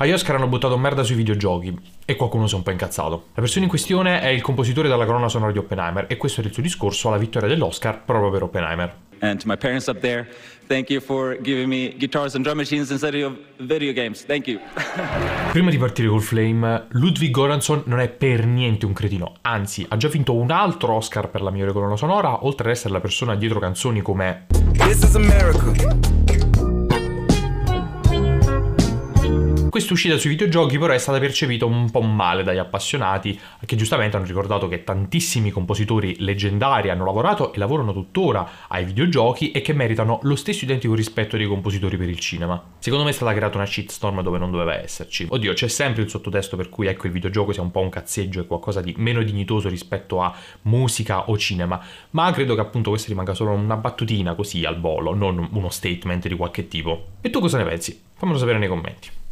A Oscar hanno buttato merda sui videogiochi e qualcuno si è un po' incazzato. La persona in questione è il compositore della colonna sonora di Oppenheimer e questo era il suo discorso alla vittoria dell'Oscar proprio per Oppenheimer. And to my parents up there, thank you for giving me guitars and drum machines instead of video games. Thank you. Prima di partire col Flame, Ludwig Goranson non è per niente un cretino, anzi ha già vinto un altro Oscar per la migliore colonna sonora, oltre ad essere la persona dietro canzoni come This is America. Questa uscita sui videogiochi però è stata percepita un po' male dagli appassionati, che giustamente hanno ricordato che tantissimi compositori leggendari hanno lavorato e lavorano tuttora ai videogiochi e che meritano lo stesso identico rispetto dei compositori per il cinema. Secondo me è stata creata una shitstorm dove non doveva esserci. Oddio, c'è sempre il sottotesto per cui ecco il videogioco sia un po' un cazzeggio e qualcosa di meno dignitoso rispetto a musica o cinema, ma credo che appunto questa rimanga solo una battutina così al volo, non uno statement di qualche tipo. E tu cosa ne pensi? Fammelo sapere nei commenti.